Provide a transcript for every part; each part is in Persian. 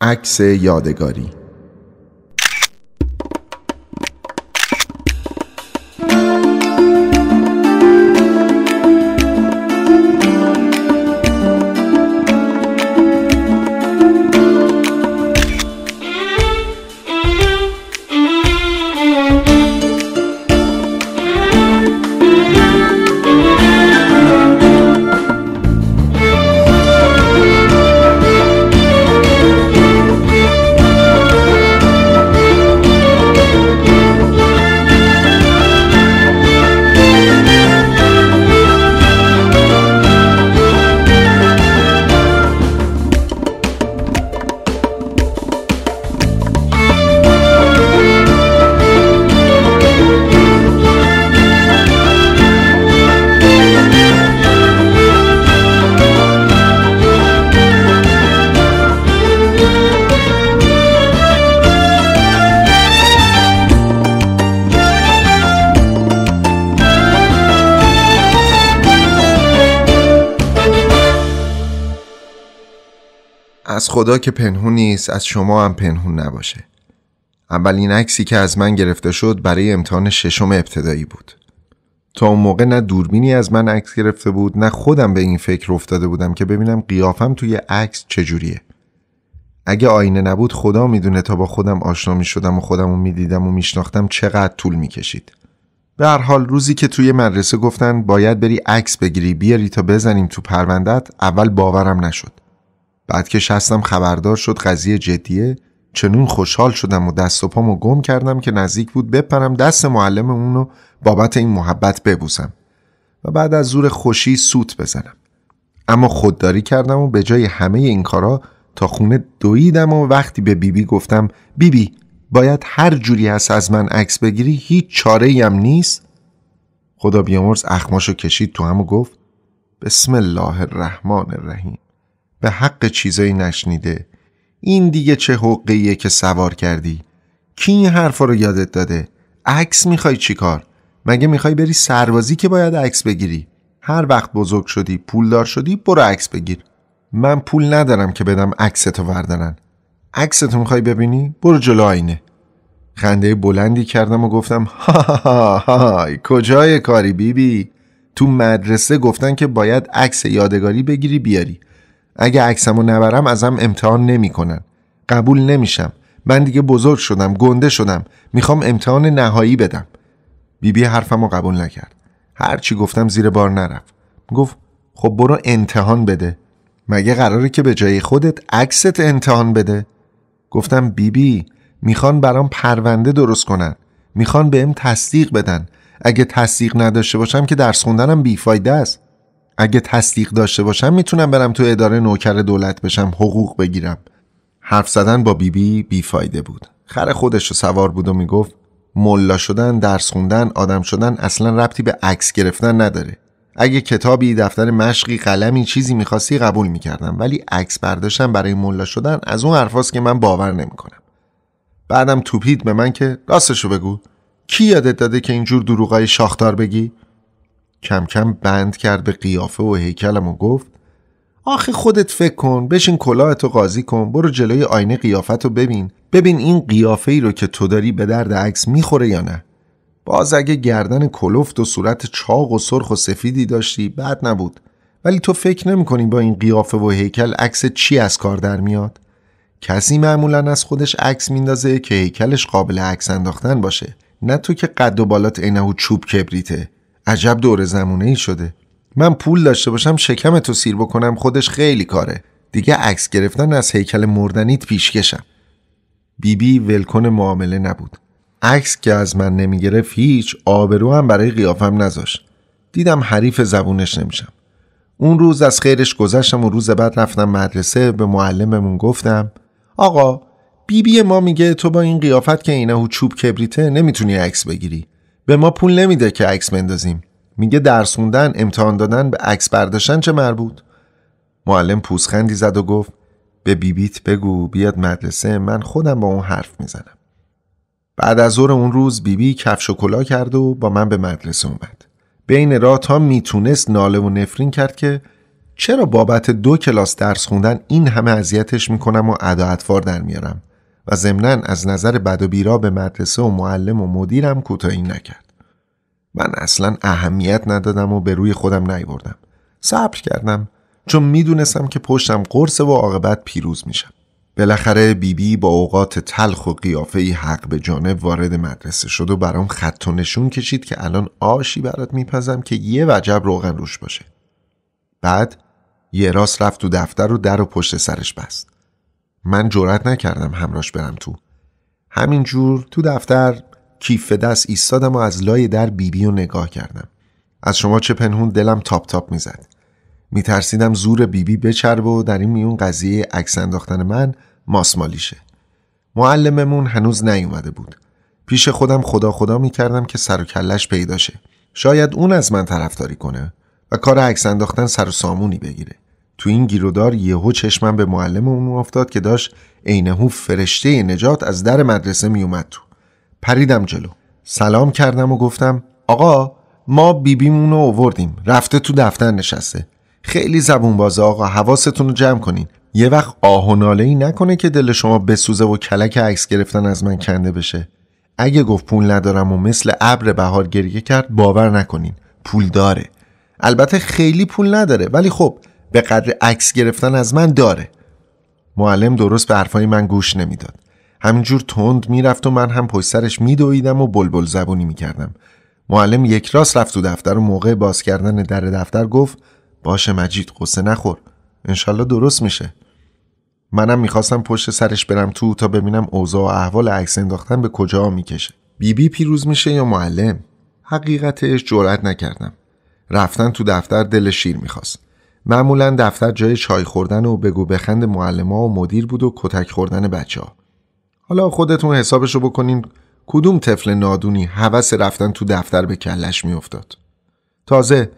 عکس یادگاری از خدا که پنهون نیست از شما هم پنهون نباشه اولین عکسی که از من گرفته شد برای امتحان ششم ابتدایی بود تا اون موقع نه دوربینی از من عکس گرفته بود نه خودم به این فکر افتاده بودم که ببینم قیافم توی عکس چجوریه اگه آینه نبود خدا میدونه تا با خودم آشنا میشدم و خودم رو میدیدم و میشناختم چقدر طول میکشید به هر حال روزی که توی مدرسه گفتن باید بری عکس بگیری بیاری تا بزنیم تو پروندت اول باورم نشد بعد که شستم خبردار شد قضیه جدیه چنون خوشحال شدم و دست و پامو گم کردم که نزدیک بود بپرم دست معلم اونو بابت این محبت ببوسم و بعد از زور خوشی سوت بزنم اما خودداری کردم و به جای همه این کارا تا خونه دویدم و وقتی به بیبی بی گفتم بیبی بی باید هر جوری هست از من عکس بگیری هیچ چاره هم نیست خدا بیامرز اخماشو کشید تو هم و گفت بسم الله الرحمن الرحیم به حق چیزایی نشنیده این دیگه چه حقیه که سوار کردی کی این حرفا رو یادت داده عکس میخوای چیکار مگه میخوای بری سربازی که باید عکس بگیری هر وقت بزرگ شدی پولدار شدی برو عکس بگیر من پول ندارم که بدم عکستو وردارن عکستو میخوای ببینی برو جلو آینه خنده بلندی کردم و گفتم ها کجای کاری بیبی تو مدرسه گفتن که باید عکس یادگاری بگیری بیاری اگه عکسمو نبرم ازم امتحان نمیکنن قبول نمیشم من دیگه بزرگ شدم گنده شدم میخوام امتحان نهایی بدم بیبی بی حرفمو قبول نکرد هر چی گفتم زیر بار نرفت گفت خب برو امتحان بده مگه قراره که به جای خودت عکست امتحان بده گفتم بیبی بی میخوان برام پرونده درست کنن میخوان بهم تصدیق بدن اگه تصدیق نداشته باشم که درس خوندنم بیفایده است اگه تصدیق داشته باشم میتونم برم تو اداره نوکر دولت بشم حقوق بگیرم حرف زدن با بیبی بیفایده بود خر خودش رو سوار بود و میگفت ملا شدن درس خوندن آدم شدن اصلا ربطی به عکس گرفتن نداره اگه کتابی دفتر مشقی قلمی چیزی میخواستی قبول میکردم ولی عکس برداشتن برای ملا شدن از اون حرفاست که من باور نمیکنم بعدم توپید به من که راستشو بگو کی یادت داده که اینجور دروغای شاختار بگی کم کم بند کرد به قیافه و هیکلم و گفت آخه خودت فکر کن بشین کلاهتو قاضی کن برو جلوی آینه رو ببین ببین این قیافه ای رو که تو داری به درد عکس میخوره یا نه باز اگه گردن کلفت و صورت چاق و سرخ و سفیدی داشتی بد نبود ولی تو فکر کنی با این قیافه و هیکل عکس چی از کار در میاد کسی معمولا از خودش عکس میندازه که هیکلش قابل عکس انداختن باشه نه تو که قد و بالات عینه چوب کبریته عجب دور زمونه ای شده من پول داشته باشم شکم تو سیر بکنم خودش خیلی کاره دیگه عکس گرفتن از هیکل مردنیت پیشکشم بیبی ولکن معامله نبود عکس که از من نمیگرفت هیچ آبرو هم برای قیافم نذاشت دیدم حریف زبونش نمیشم اون روز از خیرش گذشتم و روز بعد رفتم مدرسه به معلممون گفتم آقا بیبی ما میگه تو با این قیافت که اینه و چوب کبریته نمیتونی عکس بگیری به ما پول نمیده که عکس بندازیم میگه درس خوندن امتحان دادن به عکس برداشتن چه مربوط معلم پوزخندی زد و گفت به بیبیت بگو بیاد مدرسه من خودم با اون حرف میزنم بعد از ظهر اون روز بیبی کفش و کلا کرد و با من به مدرسه اومد بین راه تا میتونست ناله و نفرین کرد که چرا بابت دو کلاس درس خوندن این همه اذیتش میکنم و ادا اطوار در میارم و ضمنا از نظر بد و بیرا به مدرسه و معلم و مدیرم کوتاهی نکرد من اصلا اهمیت ندادم و به روی خودم نیوردم صبر کردم چون میدونستم که پشتم قرص و عاقبت پیروز میشم بالاخره بیبی با اوقات تلخ و قیافه حق به جانب وارد مدرسه شد و برام خط و نشون کشید که الان آشی برات میپزم که یه وجب روغن روش باشه بعد یه راست رفت تو دفتر و در و پشت سرش بست من جرأت نکردم همراش برم تو همینجور تو دفتر کیف دست ایستادم و از لای در بیبی و نگاه کردم از شما چه پنهون دلم تاپ تاپ میزد میترسیدم زور بیبی بچرب و در این میون قضیه عکس انداختن من ماسمالی شه معلممون هنوز نیومده بود پیش خودم خدا خدا میکردم که سر و کلش پیدا شاید اون از من طرفداری کنه و کار عکس انداختن سر و سامونی بگیره تو این گیرودار یهو چشمم به معلم اون افتاد که داشت عینهو فرشته نجات از در مدرسه میومد تو پریدم جلو سلام کردم و گفتم آقا ما بیبیمون رو اووردیم رفته تو دفتر نشسته خیلی زبون بازه آقا حواستون رو جمع کنین یه وقت آه و ناله ای نکنه که دل شما بسوزه و کلک عکس گرفتن از من کنده بشه اگه گفت پول ندارم و مثل ابر بهار گریه کرد باور نکنین پول داره البته خیلی پول نداره ولی خب به قدر عکس گرفتن از من داره معلم درست به حرفای من گوش نمیداد همینجور تند میرفت و من هم پشت سرش میدویدم و بلبل زبونی میکردم معلم یک راست رفت تو دفتر و موقع باز کردن در دفتر گفت باشه مجید قصه نخور انشالله درست میشه منم میخواستم پشت سرش برم تو تا ببینم اوضاع و احوال عکس انداختن به کجا میکشه بیبی بی پیروز میشه یا معلم حقیقتش جرأت نکردم رفتن تو دفتر دل شیر میخواست معمولا دفتر جای چای خوردن و بگو بخند ها و مدیر بود و کتک خوردن بچه ها. حالا خودتون حسابشو بکنین کدوم طفل نادونی هوس رفتن تو دفتر به کلش میافتاد. تازه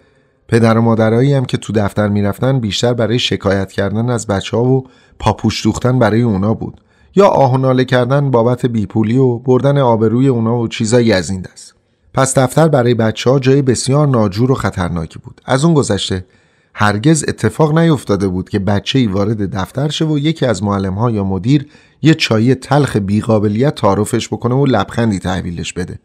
پدر و مادرایی هم که تو دفتر میرفتن بیشتر برای شکایت کردن از بچه ها و پاپوش دوختن برای اونا بود یا آهناله کردن بابت بیپولی و بردن آبروی اونا و چیزایی از این دست. پس دفتر برای بچه ها جای بسیار ناجور و خطرناکی بود. از اون گذشته هرگز اتفاق نیفتاده بود که بچه ای وارد دفتر شه و یکی از معلم ها یا مدیر یه چای تلخ بیقابلیت تعارفش بکنه و لبخندی تحویلش بده.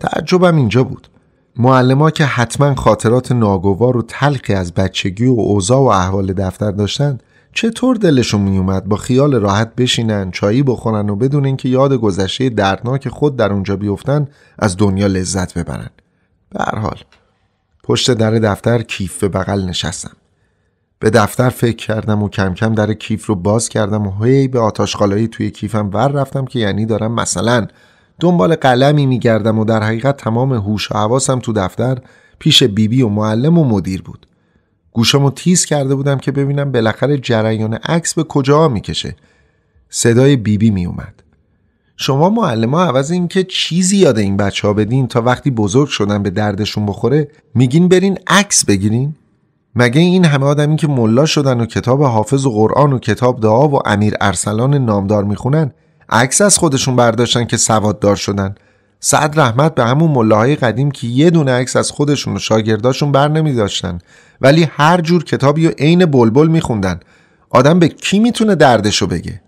تعجبم اینجا بود. معلم که حتما خاطرات ناگوار و تلخی از بچگی و اوضاع و احوال دفتر داشتند چطور دلشون میومد با خیال راحت بشینن چایی بخورن و بدون اینکه یاد گذشته دردناک خود در اونجا بیفتن از دنیا لذت ببرن به حال پشت در دفتر کیف به بغل نشستم به دفتر فکر کردم و کم کم در کیف رو باز کردم و هی به آتاشخالایی توی کیفم ور رفتم که یعنی دارم مثلا دنبال قلمی میگردم و در حقیقت تمام هوش و حواسم تو دفتر پیش بیبی بی و معلم و مدیر بود گوشمو تیز کرده بودم که ببینم بالاخره جریان عکس به کجا میکشه صدای بیبی میومد شما معلم ها عوض اینکه چیزی یاد این بچه ها بدین تا وقتی بزرگ شدن به دردشون بخوره میگین برین عکس بگیرین مگه این همه آدمی که ملا شدن و کتاب حافظ و قرآن و کتاب دعا و امیر ارسلان نامدار میخونن عکس از خودشون برداشتن که سواددار شدن سعد رحمت به همون ملاهای قدیم که یه دونه عکس از خودشون و شاگرداشون بر نمی ولی هر جور کتابی و عین بلبل میخوندن آدم به کی میتونه دردشو بگه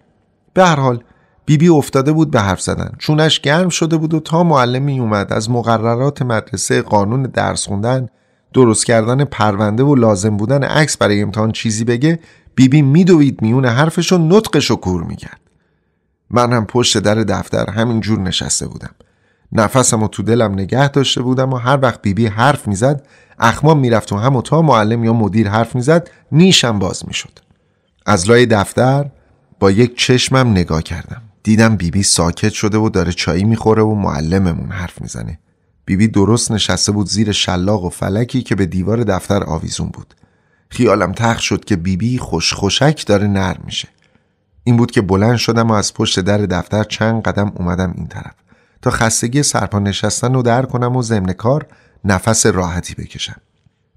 به هر حال بیبی افتاده بود به حرف زدن چونش گرم شده بود و تا معلمی اومد از مقررات مدرسه قانون درس خوندن درست کردن پرونده و لازم بودن عکس برای امتحان چیزی بگه بیبی میدوید میون حرفش و نطقش و کور میکرد من هم پشت در دفتر همینجور نشسته بودم نفسم و تو دلم نگه داشته بودم و هر وقت بیبی حرف میزد اخمام میرفت و هم و تا معلم یا مدیر حرف میزد نیشم باز میشد از لای دفتر با یک چشمم نگاه کردم دیدم بیبی بی ساکت شده و داره چایی میخوره و معلممون حرف میزنه بیبی درست نشسته بود زیر شلاق و فلکی که به دیوار دفتر آویزون بود خیالم تخ شد که بیبی بی خوشک داره نرم میشه این بود که بلند شدم و از پشت در دفتر چند قدم اومدم این طرف تا خستگی سرپا نشستن رو در کنم و ضمن کار نفس راحتی بکشم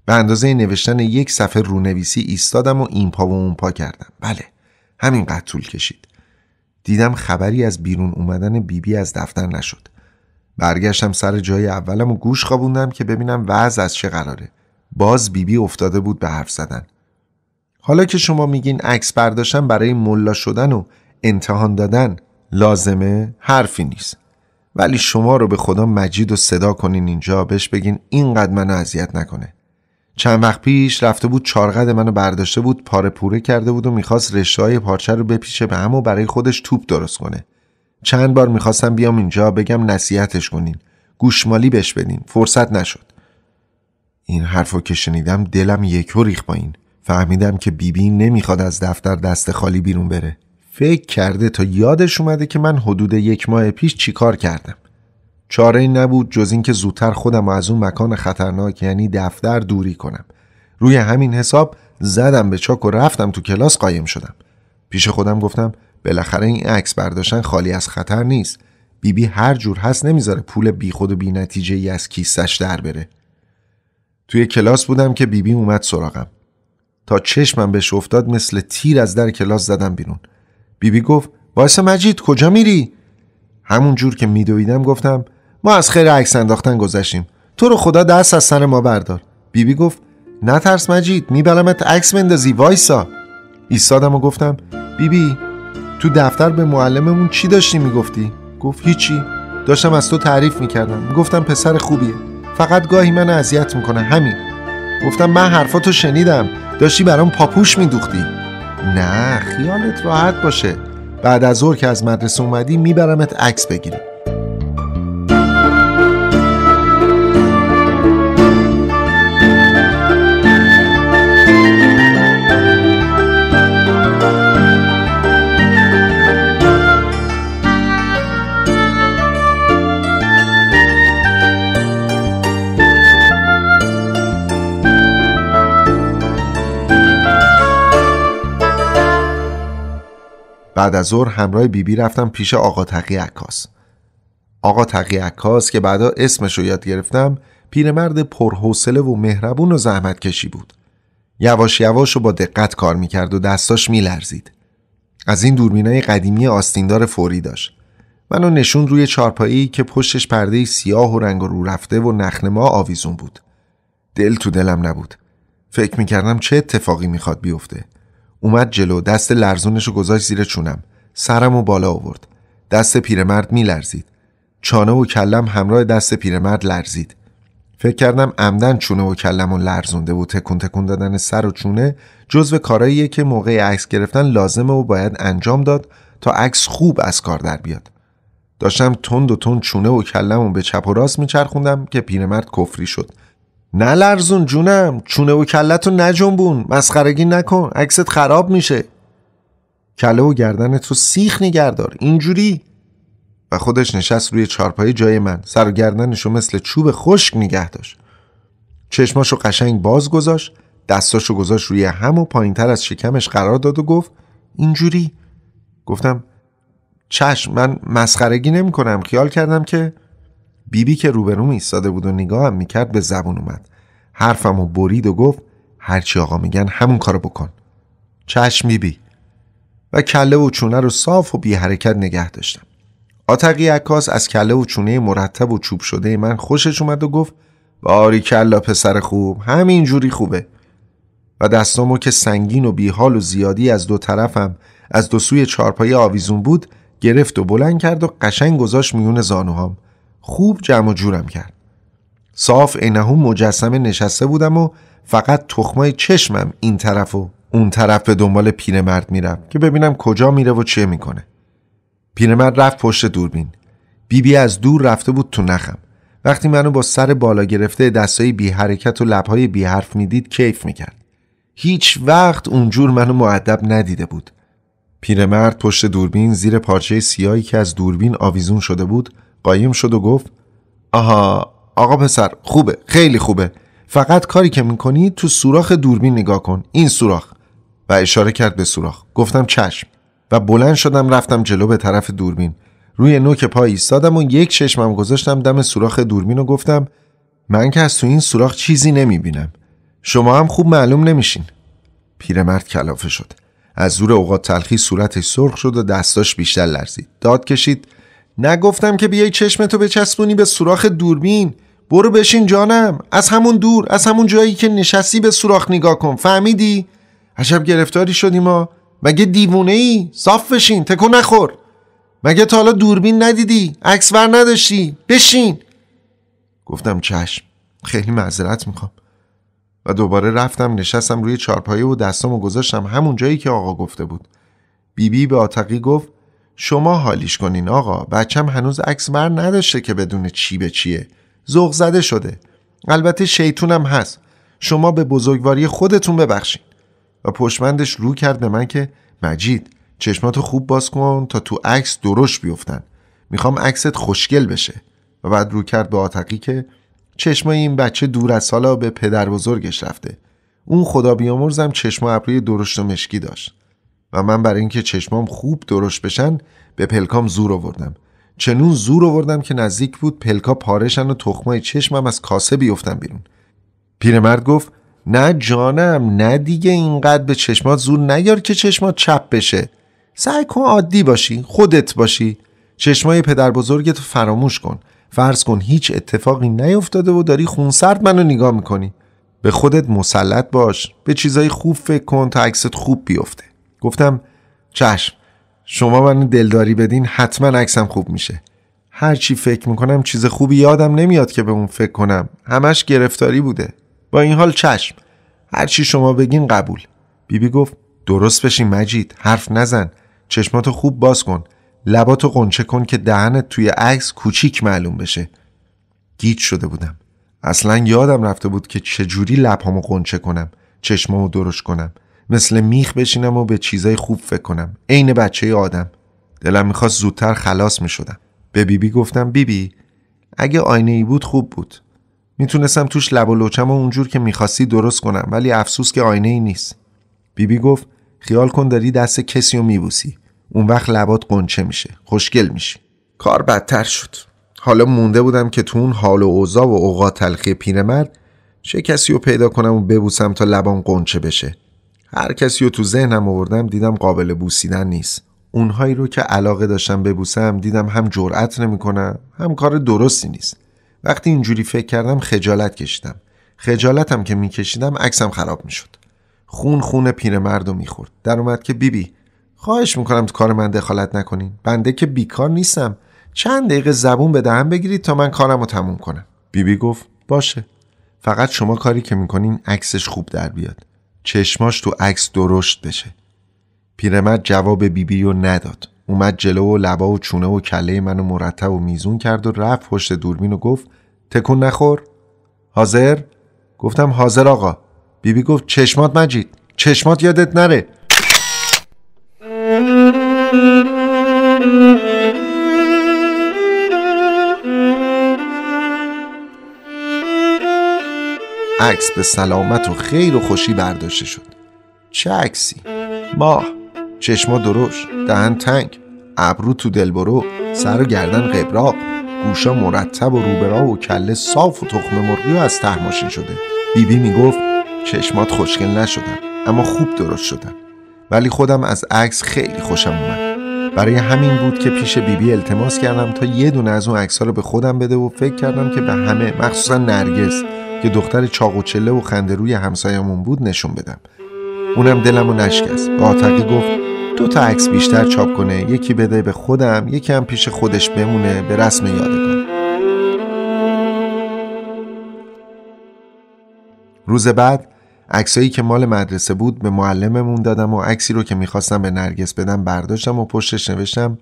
به اندازه نوشتن یک صفحه رونویسی ایستادم و این پا و اون پا کردم بله همینقدر طول کشید دیدم خبری از بیرون اومدن بیبی بی از دفتر نشد برگشتم سر جای اولم و گوش خوابوندم که ببینم وضع از چه قراره باز بیبی بی افتاده بود به حرف زدن حالا که شما میگین عکس برداشتن برای ملا شدن و امتحان دادن لازمه حرفی نیست ولی شما رو به خدا مجید و صدا کنین اینجا بش بگین اینقدر منو اذیت نکنه چند وقت پیش رفته بود چارقد منو برداشته بود پاره پوره کرده بود و میخواست رشته پارچه رو بپیچه به هم و برای خودش توپ درست کنه چند بار میخواستم بیام اینجا بگم نصیحتش کنین گوشمالی بش بدین فرصت نشد این رو که شنیدم دلم یکو ریخ این فهمیدم که بیبی نمیخواد از دفتر دست خالی بیرون بره فکر کرده تا یادش اومده که من حدود یک ماه پیش چیکار کردم چاره ای نبود جز اینکه زودتر خودم از اون مکان خطرناک یعنی دفتر دوری کنم روی همین حساب زدم به چاک و رفتم تو کلاس قایم شدم پیش خودم گفتم بالاخره این عکس برداشتن خالی از خطر نیست بیبی بی هر جور هست نمیذاره پول بیخود و بی نتیجه ای از کیسش در بره توی کلاس بودم که بیبی بی اومد سراغم تا چشمم بهش افتاد مثل تیر از در کلاس زدم بیرون بیبی گفت واسه مجید کجا میری همون جور که میدویدم گفتم ما از خیر عکس انداختن گذشتیم تو رو خدا دست از سر ما بردار بیبی بی گفت ترس مجید میبرمت عکس بندازی وایسا ایستادم و گفتم بیبی بی تو دفتر به معلممون چی داشتی میگفتی گفت هیچی داشتم از تو تعریف میکردم گفتم پسر خوبیه فقط گاهی من اذیت میکنه همین گفتم من حرفاتو شنیدم داشتی برام پاپوش میدوختی نه خیالت راحت باشه بعد از ظهر که از مدرسه اومدی میبرمت عکس بگیری. بعد از ظهر همراه بیبی بی رفتم پیش آقا تقی عکاس آقا تقی عکاس که بعدا اسمش رو یاد گرفتم پیرمرد پرحوصله و مهربون و زحمت کشی بود یواش یواش و با دقت کار میکرد و دستاش میلرزید از این دوربینای قدیمی آستیندار فوری داشت منو نشون روی چارپایی که پشتش پرده سیاه و رنگ رو رفته و ما آویزون بود دل تو دلم نبود فکر میکردم چه اتفاقی میخواد بیفته اومد جلو دست لرزونش رو گذاشت زیر چونم سرم و بالا آورد دست پیرمرد میلرزید چانه و کلم همراه دست پیرمرد لرزید فکر کردم عمدن چونه و کلمو لرزونده و تکون تکون دادن سر و چونه جزو کاراییه که موقع عکس گرفتن لازمه و باید انجام داد تا عکس خوب از کار در بیاد داشتم تند و تند چونه و کلمو به چپ و راست میچرخوندم که پیرمرد کفری شد نه لرزون جونم چونه و کلت رو نجنبون مسخرگی نکن عکست خراب میشه کله و گردنت تو سیخ نگردار اینجوری و خودش نشست روی چارپای جای من سر و گردنش رو مثل چوب خشک نگه داشت چشماش قشنگ باز گذاشت دستاش رو گذاشت روی هم و پایینتر از شکمش قرار داد و گفت اینجوری گفتم چشم من مسخرگی نمی کنم خیال کردم که بیبی که روبروم ایستاده بود و هم میکرد به زبون اومد حرفم و برید و گفت هرچی آقا میگن همون کارو بکن چشم بیبی و کله و چونه رو صاف و بی حرکت نگه داشتم آتقی عکاس از کله و چونه مرتب و چوب شده من خوشش اومد و گفت باری کلا پسر خوب همین جوری خوبه و دستامو که سنگین و بیحال و زیادی از دو طرفم از دو سوی چارپای آویزون بود گرفت و بلند کرد و قشنگ گذاشت میون زانوهام خوب جمع و جورم کرد صاف عینهم مجسمه نشسته بودم و فقط تخمای چشمم این طرف و اون طرف به دنبال پیرمرد میرم که ببینم کجا میره و چه میکنه پیرمرد رفت پشت دوربین بیبی بی از دور رفته بود تو نخم وقتی منو با سر بالا گرفته دستای بی حرکت و لبهای بی حرف میدید کیف میکرد هیچ وقت اونجور منو معدب ندیده بود پیرمرد پشت دوربین زیر پارچه سیاهی که از دوربین آویزون شده بود قایم شد و گفت آها آقا پسر خوبه خیلی خوبه فقط کاری که میکنی تو سوراخ دوربین نگاه کن این سوراخ و اشاره کرد به سوراخ گفتم چشم و بلند شدم رفتم جلو به طرف دوربین روی نوک پای ایستادم و یک چشمم گذاشتم دم سوراخ دوربین و گفتم من که از تو این سوراخ چیزی نمیبینم شما هم خوب معلوم نمیشین پیرمرد کلافه شد از زور اوقات تلخی صورتش سرخ شد و دستاش بیشتر لرزید داد کشید نگفتم که بیای چشمتو بچسبونی به سوراخ دوربین برو بشین جانم از همون دور از همون جایی که نشستی به سوراخ نگاه کن فهمیدی عجب گرفتاری شدی ما مگه دیوونه ای صاف بشین تکو نخور مگه تا حالا دوربین ندیدی عکس ور نداشتی بشین گفتم چشم خیلی معذرت میخوام و دوباره رفتم نشستم روی چارپایه و و گذاشتم همون جایی که آقا گفته بود بیبی بی به آتقی گفت شما حالیش کنین آقا بچم هنوز عکس بر نداشته که بدون چی به چیه زغ زده شده البته شیطونم هست شما به بزرگواری خودتون ببخشین و پشمندش رو کرد به من که مجید چشماتو خوب باز کن تا تو عکس درشت بیفتن میخوام عکست خوشگل بشه و بعد رو کرد به آتقی که چشمای این بچه دور از حالا به پدر بزرگش رفته اون خدا بیامرزم چشم ابروی درشت و مشکی داشت و من برای اینکه چشمام خوب درشت بشن به پلکام زور آوردم چنون زور آوردم که نزدیک بود پلکا پارشن و تخمای چشمم از کاسه بیفتم بیرون پیرمرد گفت نه جانم نه دیگه اینقدر به چشمات زور نیار که چشمات چپ بشه سعی کن عادی باشی خودت باشی چشمای پدر بزرگت فراموش کن فرض کن هیچ اتفاقی نیفتاده و داری خونسرد منو نگاه میکنی به خودت مسلط باش به چیزای خوب فکر کن تا عکست خوب بیفته گفتم چشم شما من دلداری بدین حتما عکسم خوب میشه هر چی فکر میکنم چیز خوبی یادم نمیاد که به اون فکر کنم همش گرفتاری بوده با این حال چشم هر چی شما بگین قبول بیبی بی گفت درست بشین مجید حرف نزن چشماتو خوب باز کن لباتو قنچه کن که دهنت توی عکس کوچیک معلوم بشه گیج شده بودم اصلا یادم رفته بود که چجوری لبهامو قنچه کنم چشمامو درش کنم مثل میخ بشینم و به چیزای خوب فکر کنم عین بچه آدم دلم میخواست زودتر خلاص میشدم به بیبی بی گفتم بیبی بی اگه آینه ای بود خوب بود میتونستم توش لب و لوچم و اونجور که میخواستی درست کنم ولی افسوس که آینه ای نیست بیبی بی گفت خیال کن داری دست کسی رو میبوسی اون وقت لبات قنچه میشه خوشگل میشی کار بدتر شد حالا مونده بودم که تو اون حال و اوضاع و اوقات تلخی پیرمرد چه کسی رو پیدا کنم و ببوسم تا لبان قنچه بشه هر کسی رو تو ذهنم آوردم دیدم قابل بوسیدن نیست اونهایی رو که علاقه داشتم ببوسم دیدم هم جرأت نمیکنم هم کار درستی نیست وقتی اینجوری فکر کردم خجالت کشیدم خجالتم که میکشیدم عکسم خراب میشد خون خون پیرمرد رو میخورد در اومد که بیبی خواهش میکنم تو کار من دخالت نکنین بنده که بیکار نیستم چند دقیقه زبون به دهن بگیرید تا من کارم رو تموم کنم بیبی گفت باشه فقط شما کاری که میکنین عکسش خوب در بیاد چشماش تو عکس درشت بشه پیرمرد جواب بیبی رو نداد اومد جلو و لبا و چونه و کله منو مرتب و میزون کرد و رفت پشت دوربین و گفت تکون نخور حاضر گفتم حاضر آقا بیبی گفت چشمات مجید چشمات یادت نره عکس به سلامت و خیر و خوشی برداشته شد چه عکسی ماه چشما دروش دهن تنگ ابرو تو دلبرو سر و گردن قبراق گوشا مرتب و روبرا و کله صاف و تخم مرغی و از ته ماشین شده بیبی میگفت چشمات خوشگل نشدن اما خوب درست شدن ولی خودم از عکس خیلی خوشم اومد برای همین بود که پیش بیبی التماس کردم تا یه دونه از اون عکس رو به خودم بده و فکر کردم که به همه مخصوصا نرگس که دختر چاق و چله و خنده روی همسایمون بود نشون بدم اونم دلمو نشکست با آتقی گفت دو تا عکس بیشتر چاپ کنه یکی بده به خودم یکی هم پیش خودش بمونه به رسم یادگار روز بعد عکسایی که مال مدرسه بود به معلممون دادم و عکسی رو که میخواستم به نرگس بدم برداشتم و پشتش نوشتم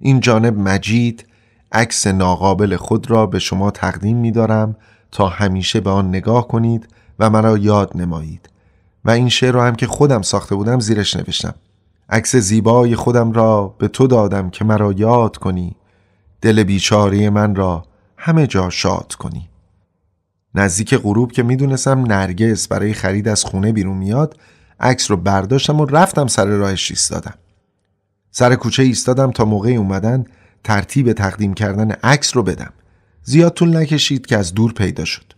این جانب مجید عکس ناقابل خود را به شما تقدیم میدارم تا همیشه به آن نگاه کنید و مرا یاد نمایید و این شعر رو هم که خودم ساخته بودم زیرش نوشتم عکس زیبای خودم را به تو دادم که مرا یاد کنی دل بیچاره من را همه جا شاد کنی نزدیک غروب که میدونستم نرگس برای خرید از خونه بیرون میاد عکس رو برداشتم و رفتم سر راهش ایستادم سر کوچه ایستادم تا موقع اومدن ترتیب تقدیم کردن عکس رو بدم زیاد طول نکشید که از دور پیدا شد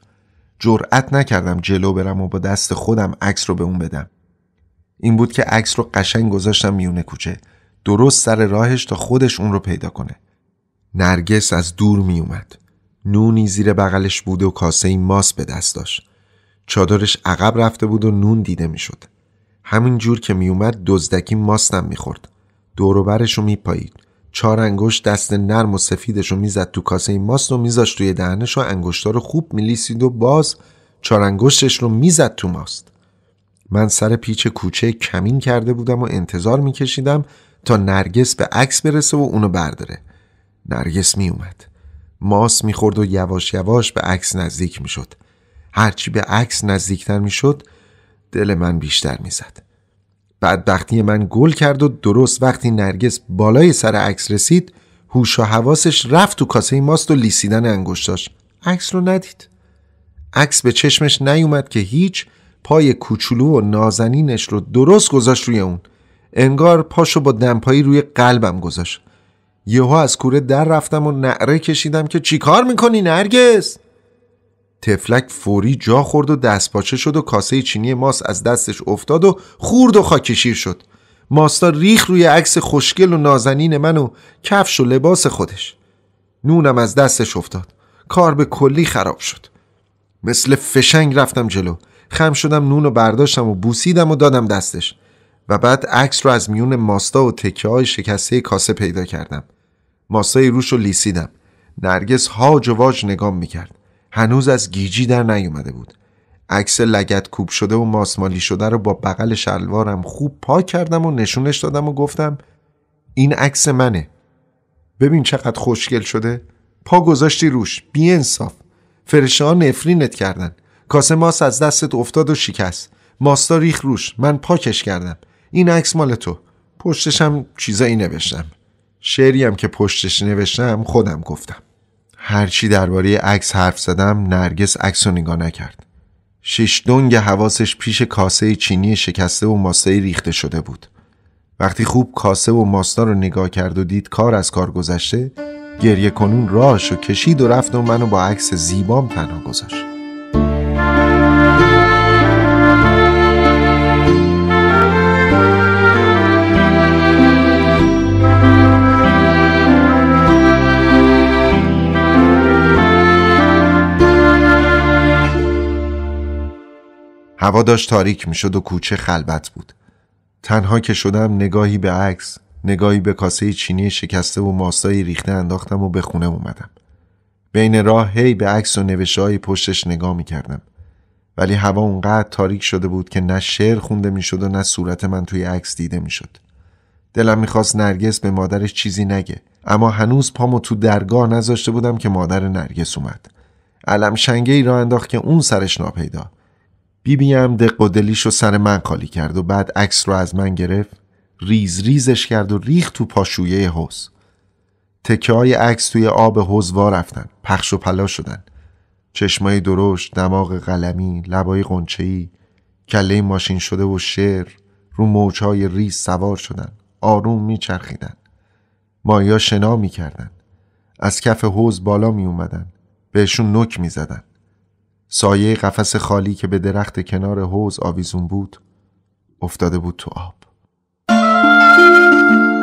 جرأت نکردم جلو برم و با دست خودم عکس رو به اون بدم این بود که عکس رو قشنگ گذاشتم میونه کوچه درست سر راهش تا خودش اون رو پیدا کنه نرگس از دور میومد. نونی زیر بغلش بود و کاسه این ماس به دست داشت چادرش عقب رفته بود و نون دیده میشد همین جور که میومد دزدکی ماستم میخورد دوروبرش رو میپایید چهار انگشت دست نرم و سفیدش رو میزد تو کاسه این ماست و میذاش توی دهنش و انگشتا رو خوب میلیسید و باز چهار انگشتش رو میزد تو ماست من سر پیچ کوچه کمین کرده بودم و انتظار میکشیدم تا نرگس به عکس برسه و اونو برداره نرگس میومد ماست میخورد و یواش یواش به عکس نزدیک میشد هرچی به عکس نزدیکتر میشد دل من بیشتر میزد بدبختی من گل کرد و درست وقتی نرگس بالای سر عکس رسید هوش و حواسش رفت تو کاسه ماست و لیسیدن انگشتاش عکس رو ندید عکس به چشمش نیومد که هیچ پای کوچولو و نازنینش رو درست گذاشت روی اون انگار پاشو با دمپایی روی قلبم گذاشت یهو از کوره در رفتم و نعره کشیدم که چیکار میکنی نرگس تفلک فوری جا خورد و دستپاچه شد و کاسه چینی ماست از دستش افتاد و خورد و خاکشیر شد ماستا ریخ روی عکس خوشگل و نازنین من و کفش و لباس خودش نونم از دستش افتاد کار به کلی خراب شد مثل فشنگ رفتم جلو خم شدم نون و برداشتم و بوسیدم و دادم دستش و بعد عکس رو از میون ماستا و تکه های شکسته کاسه پیدا کردم ماستای روش رو لیسیدم نرگس هاج و واج نگام میکرد هنوز از گیجی در نیومده بود عکس لگت کوب شده و ماسمالی شده رو با بغل شلوارم خوب پاک کردم و نشونش دادم و گفتم این عکس منه ببین چقدر خوشگل شده پا گذاشتی روش بی انصاف فرشه ها نفرینت کردن کاسه ماس از دستت افتاد و شکست ماستا ریخ روش من پاکش کردم این عکس مال تو پشتشم چیزایی نوشتم شعریم که پشتش نوشتم خودم گفتم هرچی درباره عکس حرف زدم نرگس عکس رو نگاه نکرد شش دنگ حواسش پیش کاسه چینی شکسته و ماسته ریخته شده بود وقتی خوب کاسه و ماستا رو نگاه کرد و دید کار از کار گذشته گریه کنون راش و کشید و رفت و منو با عکس زیبام تنها گذاشت هوا داشت تاریک میشد و کوچه خلبت بود تنها که شدم نگاهی به عکس نگاهی به کاسه چینی شکسته و ماسایی ریخته انداختم و به خونه اومدم بین راه هی به عکس و نوشه های پشتش نگاه میکردم ولی هوا اونقدر تاریک شده بود که نه شعر خونده میشد و نه صورت من توی عکس دیده میشد دلم میخواست نرگس به مادرش چیزی نگه اما هنوز پامو تو درگاه نذاشته بودم که مادر نرگس اومد علم شنگه ای را انداخت که اون سرش ناپیدا بیبی هم دق و دلیش رو سر من خالی کرد و بعد عکس رو از من گرفت ریز ریزش کرد و ریخت تو پاشویه حوز تکه های عکس توی آب حوز وا رفتن پخش و پلا شدن چشمای درشت دماغ قلمی لبای قنچه‌ای کله ماشین شده و شعر رو موجهای ریز سوار شدن آروم میچرخیدن مایا شنا میکردن از کف حوز بالا می بهشون نک میزدن سایه قفس خالی که به درخت کنار حوز آویزون بود افتاده بود تو آب